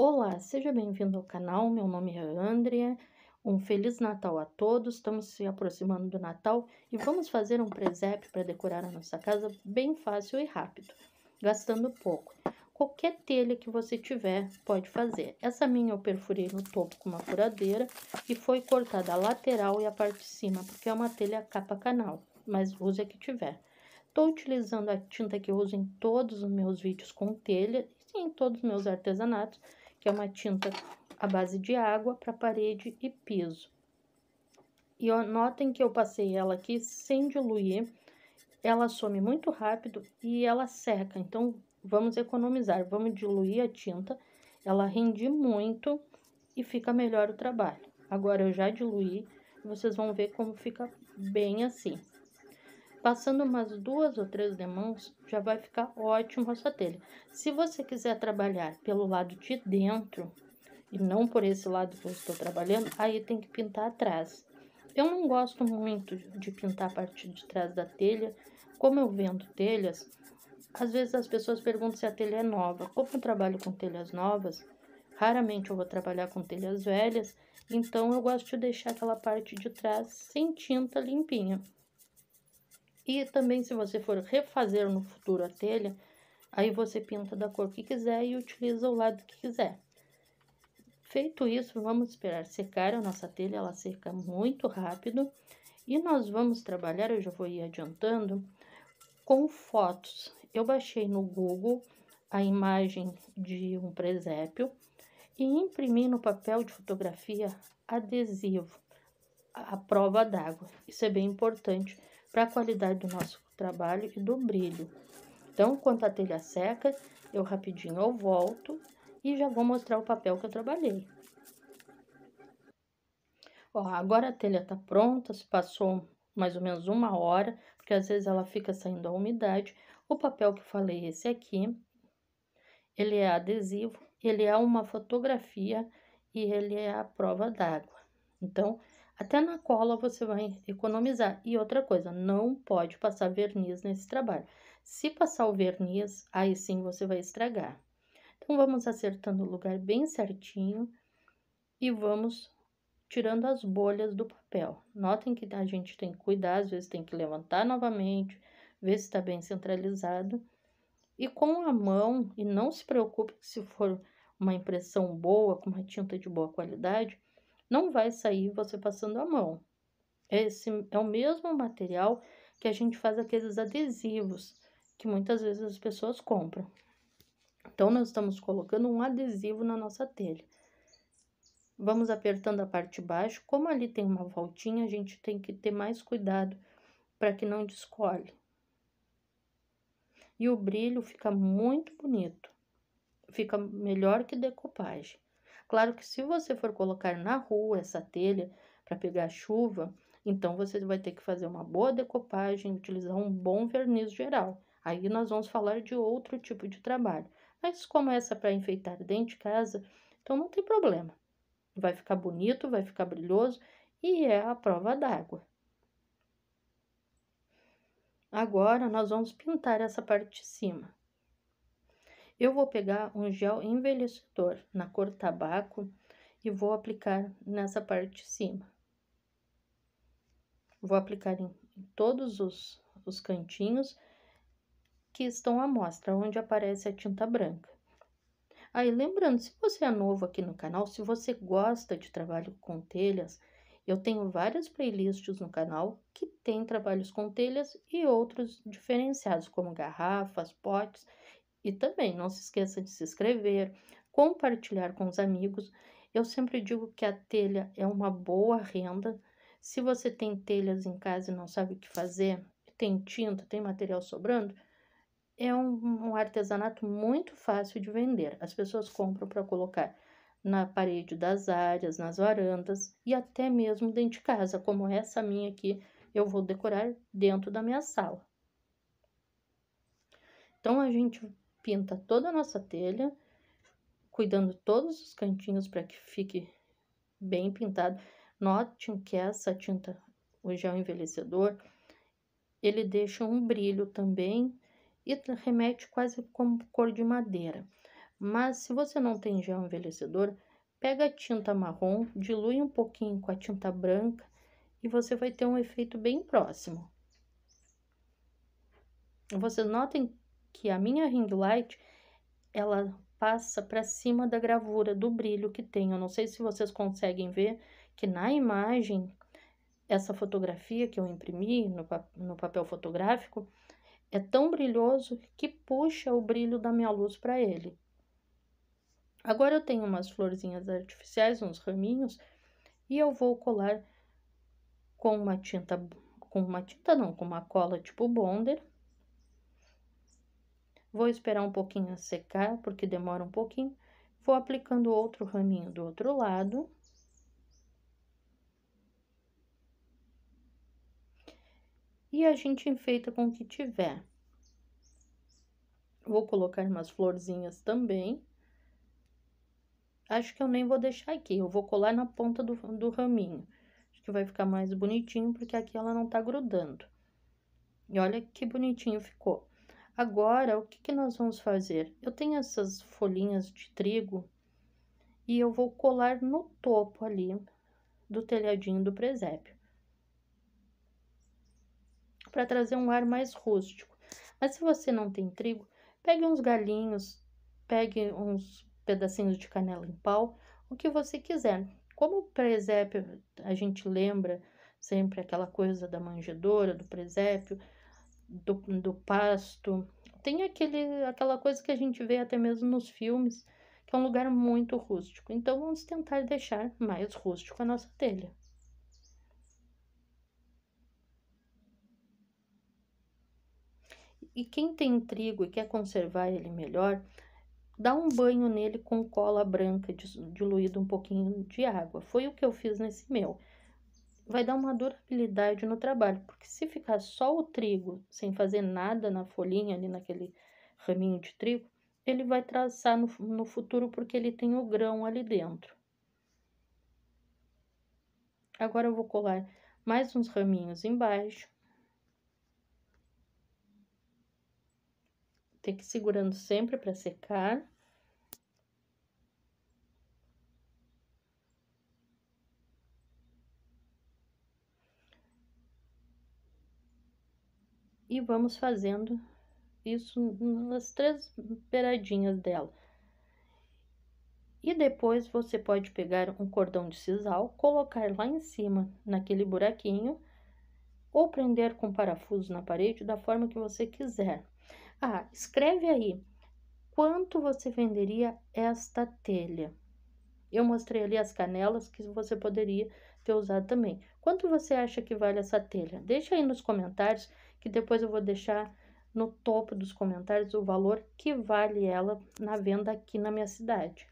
Olá, seja bem-vindo ao canal. Meu nome é Andrea. Um feliz Natal a todos. Estamos se aproximando do Natal e vamos fazer um presépio para decorar a nossa casa bem fácil e rápido, gastando pouco. Qualquer telha que você tiver pode fazer. Essa minha eu perfurei no topo com uma furadeira e foi cortada a lateral e a parte de cima, porque é uma telha capa canal, mas use a que tiver. Estou utilizando a tinta que eu uso em todos os meus vídeos com telha e em todos os meus artesanatos, é uma tinta à base de água para parede e piso. E ó, notem que eu passei ela aqui sem diluir, ela some muito rápido e ela seca, então vamos economizar, vamos diluir a tinta, ela rende muito e fica melhor o trabalho. Agora eu já diluí, vocês vão ver como fica bem assim. Passando umas duas ou três demãos, já vai ficar ótimo essa telha. Se você quiser trabalhar pelo lado de dentro, e não por esse lado que eu estou trabalhando, aí tem que pintar atrás. Eu não gosto muito de pintar a partir de trás da telha. Como eu vendo telhas, às vezes as pessoas perguntam se a telha é nova. Como eu trabalho com telhas novas, raramente eu vou trabalhar com telhas velhas, então eu gosto de deixar aquela parte de trás sem tinta limpinha. E também, se você for refazer no futuro a telha, aí você pinta da cor que quiser e utiliza o lado que quiser. Feito isso, vamos esperar secar a nossa telha, ela seca muito rápido. E nós vamos trabalhar, eu já vou ir adiantando, com fotos. Eu baixei no Google a imagem de um presépio e imprimi no papel de fotografia adesivo, a prova d'água. Isso é bem importante, para a qualidade do nosso trabalho e do brilho. Então, quando a telha seca, eu rapidinho eu volto e já vou mostrar o papel que eu trabalhei. Ó, agora a telha tá pronta, se passou mais ou menos uma hora, porque às vezes ela fica saindo a umidade. O papel que eu falei, esse aqui, ele é adesivo, ele é uma fotografia e ele é a prova d'água. Então, até na cola você vai economizar. E outra coisa, não pode passar verniz nesse trabalho. Se passar o verniz, aí sim você vai estragar. Então, vamos acertando o lugar bem certinho e vamos tirando as bolhas do papel. Notem que a gente tem que cuidar, às vezes tem que levantar novamente, ver se está bem centralizado. E com a mão, e não se preocupe se for uma impressão boa, com uma tinta de boa qualidade, não vai sair você passando a mão. Esse é o mesmo material que a gente faz aqueles adesivos que muitas vezes as pessoas compram. Então, nós estamos colocando um adesivo na nossa telha. Vamos apertando a parte de baixo. Como ali tem uma voltinha, a gente tem que ter mais cuidado para que não descolhe. E o brilho fica muito bonito. Fica melhor que decoupagem. Claro que se você for colocar na rua essa telha para pegar chuva, então você vai ter que fazer uma boa decopagem, utilizar um bom verniz geral. Aí nós vamos falar de outro tipo de trabalho. Mas como essa é para enfeitar dentro de casa, então não tem problema. Vai ficar bonito, vai ficar brilhoso e é a prova d'água. Agora nós vamos pintar essa parte de cima. Eu vou pegar um gel envelhecedor na cor tabaco e vou aplicar nessa parte de cima. Vou aplicar em todos os, os cantinhos que estão à mostra, onde aparece a tinta branca. Aí, lembrando, se você é novo aqui no canal, se você gosta de trabalho com telhas, eu tenho várias playlists no canal que tem trabalhos com telhas e outros diferenciados, como garrafas, potes e também não se esqueça de se inscrever, compartilhar com os amigos. Eu sempre digo que a telha é uma boa renda. Se você tem telhas em casa e não sabe o que fazer, tem tinta, tem material sobrando, é um, um artesanato muito fácil de vender. As pessoas compram para colocar na parede das áreas, nas varandas e até mesmo dentro de casa, como essa minha aqui, eu vou decorar dentro da minha sala. Então a gente pinta toda a nossa telha, cuidando todos os cantinhos para que fique bem pintado. Note que essa tinta, o gel envelhecedor, ele deixa um brilho também e remete quase como cor de madeira. Mas se você não tem gel envelhecedor, pega a tinta marrom, dilui um pouquinho com a tinta branca e você vai ter um efeito bem próximo. Vocês notem que a minha ring light ela passa para cima da gravura do brilho que tem. Eu não sei se vocês conseguem ver que na imagem essa fotografia que eu imprimi no, no papel fotográfico é tão brilhoso que puxa o brilho da minha luz para ele. Agora eu tenho umas florzinhas artificiais, uns raminhos, e eu vou colar com uma tinta, com uma tinta não, com uma cola tipo bonder, Vou esperar um pouquinho secar, porque demora um pouquinho. Vou aplicando outro raminho do outro lado. E a gente enfeita com o que tiver. Vou colocar umas florzinhas também. Acho que eu nem vou deixar aqui, eu vou colar na ponta do, do raminho. Acho que vai ficar mais bonitinho, porque aqui ela não tá grudando. E olha que bonitinho ficou. Agora, o que, que nós vamos fazer? Eu tenho essas folhinhas de trigo e eu vou colar no topo ali do telhadinho do presépio. Para trazer um ar mais rústico. Mas se você não tem trigo, pegue uns galinhos, pegue uns pedacinhos de canela em pau, o que você quiser. Como o presépio, a gente lembra sempre aquela coisa da manjedoura, do presépio, do, do pasto. Tem aquele, aquela coisa que a gente vê até mesmo nos filmes, que é um lugar muito rústico. Então vamos tentar deixar mais rústico a nossa telha. E quem tem trigo e quer conservar ele melhor, dá um banho nele com cola branca diluído um pouquinho de água. Foi o que eu fiz nesse meu vai dar uma durabilidade no trabalho, porque se ficar só o trigo sem fazer nada na folhinha ali naquele raminho de trigo, ele vai traçar no, no futuro porque ele tem o grão ali dentro. Agora eu vou colar mais uns raminhos embaixo. Tem que ir segurando sempre para secar. e vamos fazendo isso nas três beiradinhas dela. E depois você pode pegar um cordão de sisal, colocar lá em cima, naquele buraquinho, ou prender com parafuso na parede, da forma que você quiser. Ah, escreve aí quanto você venderia esta telha. Eu mostrei ali as canelas que você poderia ter usado também. Quanto você acha que vale essa telha? Deixa aí nos comentários que depois eu vou deixar no topo dos comentários o valor que vale ela na venda aqui na minha cidade.